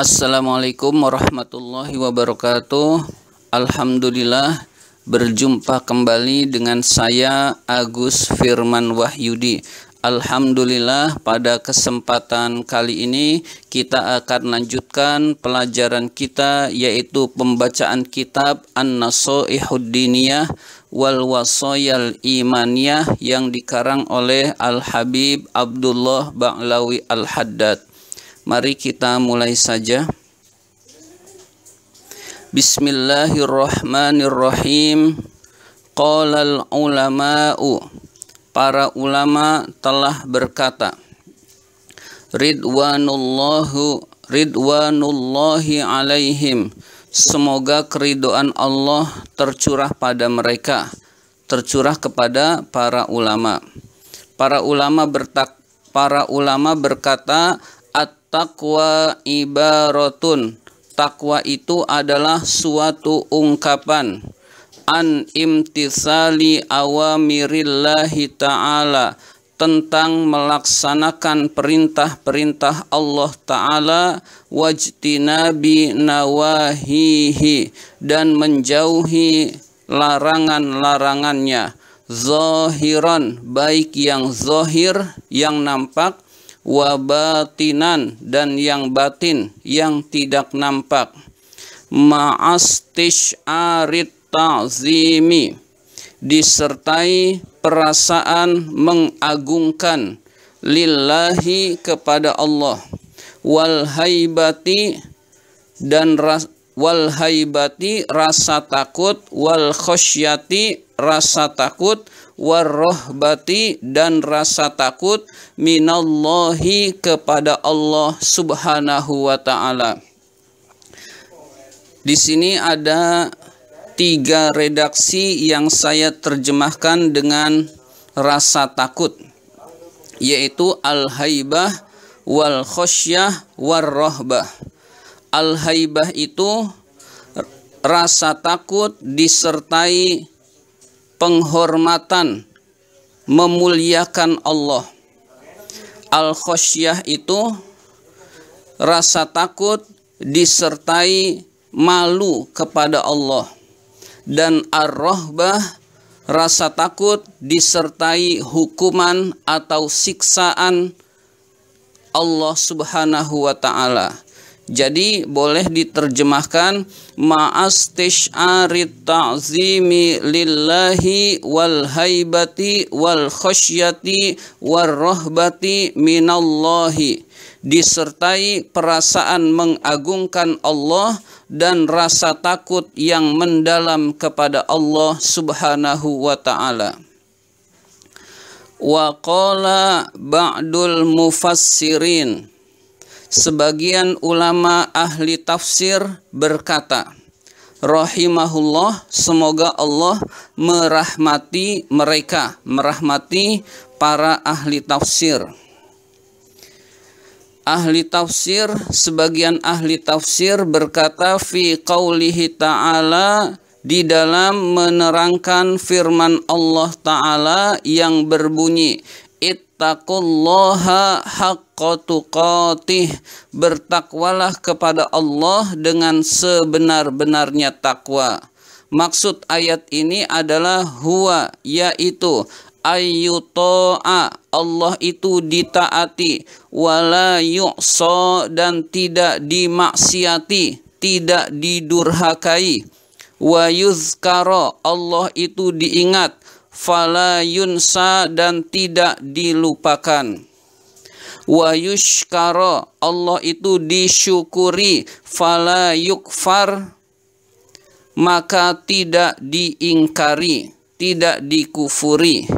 Assalamualaikum warahmatullahi wabarakatuh. Alhamdulillah berjumpa kembali dengan saya Agus Firman Wahyudi. Alhamdulillah pada kesempatan kali ini kita akan lanjutkan pelajaran kita yaitu pembacaan kitab An-Nasoihud Diniyah wal Wasoyal Imaniyah yang dikarang oleh Al-Habib Abdullah Ba'lawi Al-Haddad. Mari kita mulai saja. Bismillahirrahmanirrahim. Qalal ulama'u. Para ulama telah berkata. Ridwanullahu ridwanullahi alaihim. Semoga keridoan Allah tercurah pada mereka, tercurah kepada para ulama. Para ulama bertak para ulama berkata, Takwa ibaratun. Takwa itu adalah suatu ungkapan an imtisali awamirillahi ta'ala tentang melaksanakan perintah-perintah Allah Ta'ala wajtinabi nawahihi dan menjauhi larangan-larangannya zahiran baik yang zohir yang nampak wabatinan dan yang batin yang tidak nampak arit ta'zimi disertai perasaan mengagungkan lillahi kepada Allah wal haibati dan ras, wal haibati rasa takut wal khosyati rasa takut warrohbati dan rasa takut minallahi kepada Allah subhanahu wa ta'ala di sini ada tiga redaksi yang saya terjemahkan dengan rasa takut yaitu al-haibah wal khosyah war rohbah al-haibah itu rasa takut disertai penghormatan memuliakan Allah. Al-khosyah itu rasa takut disertai malu kepada Allah. Dan ar rohbah rasa takut disertai hukuman atau siksaan Allah Subhanahu wa taala. Jadi boleh diterjemahkan arit ta'zimi lillahi wal haibati wal khasyati war rahbati minallahi disertai perasaan mengagungkan Allah dan rasa takut yang mendalam kepada Allah Subhanahu wa taala. Wa qala ba'dul mufassirin Sebagian ulama ahli tafsir berkata, rahimahullah, semoga Allah merahmati mereka, merahmati para ahli tafsir. Ahli tafsir, sebagian ahli tafsir berkata fi qaulihi ta'ala di dalam menerangkan firman Allah Ta'ala yang berbunyi Wattaqullaha haqqa tuqatih. Bertakwalah kepada Allah dengan sebenar-benarnya takwa. Maksud ayat ini adalah huwa yaitu ayyuta'a Allah itu ditaati wala yu'sa dan tidak dimaksiati tidak didurhakai wa yuzkara Allah itu diingat fala yunsa dan tidak dilupakan wa yushkara Allah itu disyukuri fala yukfar maka tidak diingkari tidak dikufuri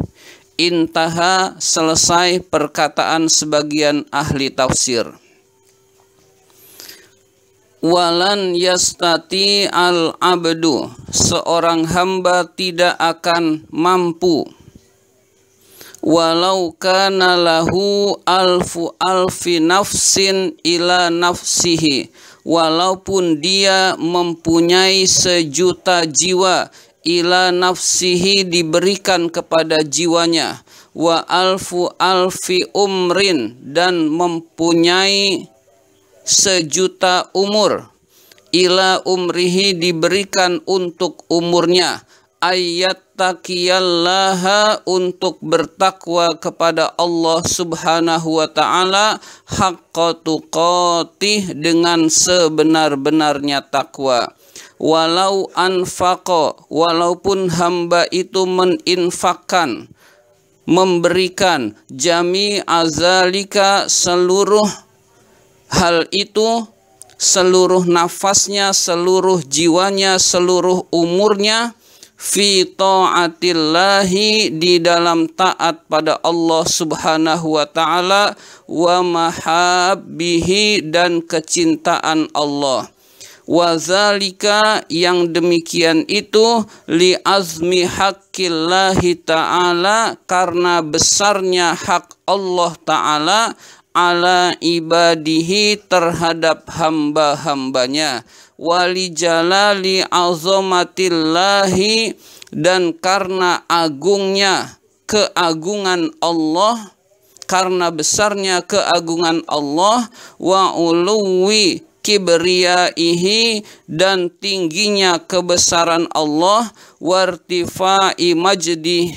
intaha selesai perkataan sebagian ahli tafsir walan yastati al abdu seorang hamba tidak akan mampu walau kana lahu alfu alfi nafsin ila nafsihi walaupun dia mempunyai sejuta jiwa ila nafsihi diberikan kepada jiwanya wa alfu alfi umrin dan mempunyai sejuta umur ila umrihi diberikan untuk umurnya ayat takiyallaha untuk bertakwa kepada Allah subhanahu wa ta'ala haqqatu qatih dengan sebenar-benarnya takwa walau anfaqo walaupun hamba itu meninfakkan memberikan jami azalika seluruh hal itu seluruh nafasnya, seluruh jiwanya, seluruh umurnya fi ta'atillahi di dalam taat pada Allah Subhanahu wa taala wa mahabbihi dan kecintaan Allah. Wazalika yang demikian itu li azmi haqqillahi ta'ala karena besarnya hak Allah ta'ala ala ibadihi terhadap hamba-hambanya wali jalali azamatillahi dan karena agungnya keagungan Allah karena besarnya keagungan Allah wa uluwi kibriyaihi dan tingginya kebesaran Allah wartifa'i majdi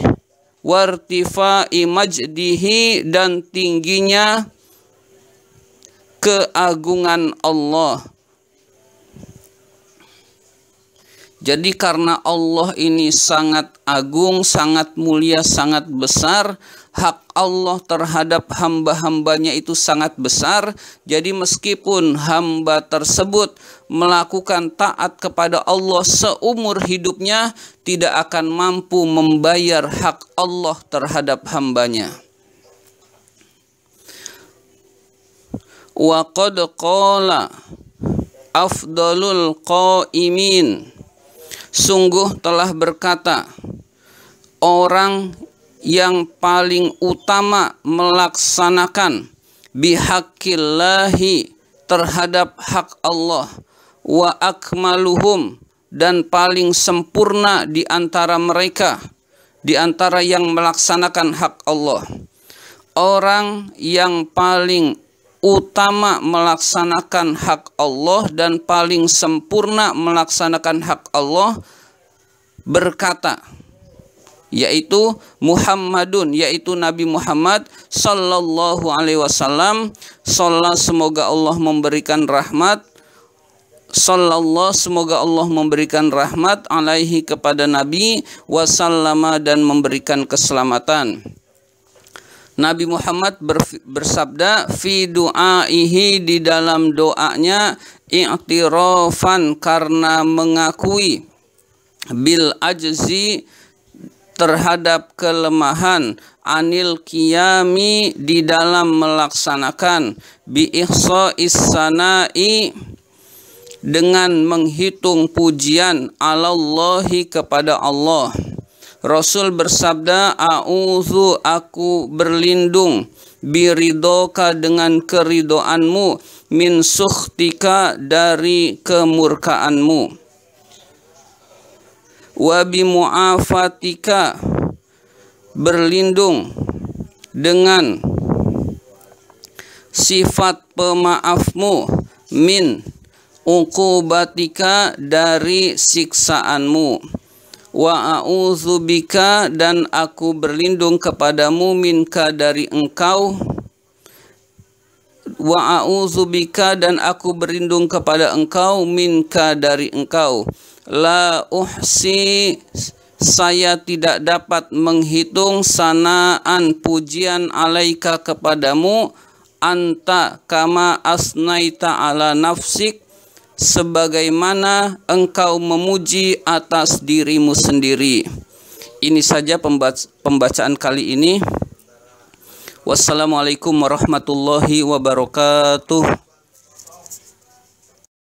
wartifa'i majdihi dan tingginya keagungan Allah. Jadi karena Allah ini sangat agung, sangat mulia, sangat besar, hak Allah terhadap hamba-hambanya itu sangat besar. Jadi meskipun hamba tersebut melakukan taat kepada Allah seumur hidupnya, tidak akan mampu membayar hak Allah terhadap hambanya. wa qad qala afdalul qaimin sungguh telah berkata orang yang paling utama melaksanakan bihaqillahi terhadap hak Allah wa akmaluhum dan paling sempurna di antara mereka di antara yang melaksanakan hak Allah orang yang paling utama melaksanakan hak Allah dan paling sempurna melaksanakan hak Allah berkata yaitu Muhammadun yaitu Nabi Muhammad sallallahu alaihi wasallam sallallahu semoga Allah memberikan rahmat sallallahu semoga Allah memberikan rahmat alaihi kepada nabi wasallama dan memberikan keselamatan Nabi Muhammad bersabda fi du'aihi di dalam doanya i'tirafan karena mengakui bil ajzi terhadap kelemahan anil kiyami di dalam melaksanakan bi ihsa isanai dengan menghitung pujian alallahi kepada Allah Rasul bersabda, "A'udzu aku berlindung biridoka dengan keridoanmu min sukhtika dari kemurkaanmu." Wabi mu'afatika berlindung dengan sifat pemaafmu min ukubatika dari siksaanmu wa a'udzubika dan aku berlindung kepadamu minka dari engkau wa a'udzubika dan aku berlindung kepada engkau minka dari engkau la uhsi saya tidak dapat menghitung sanaan pujian alaika kepadamu anta kama asnaita ala nafsik sebagaimana engkau memuji atas dirimu sendiri. Ini saja pembacaan kali ini. Wassalamualaikum warahmatullahi wabarakatuh.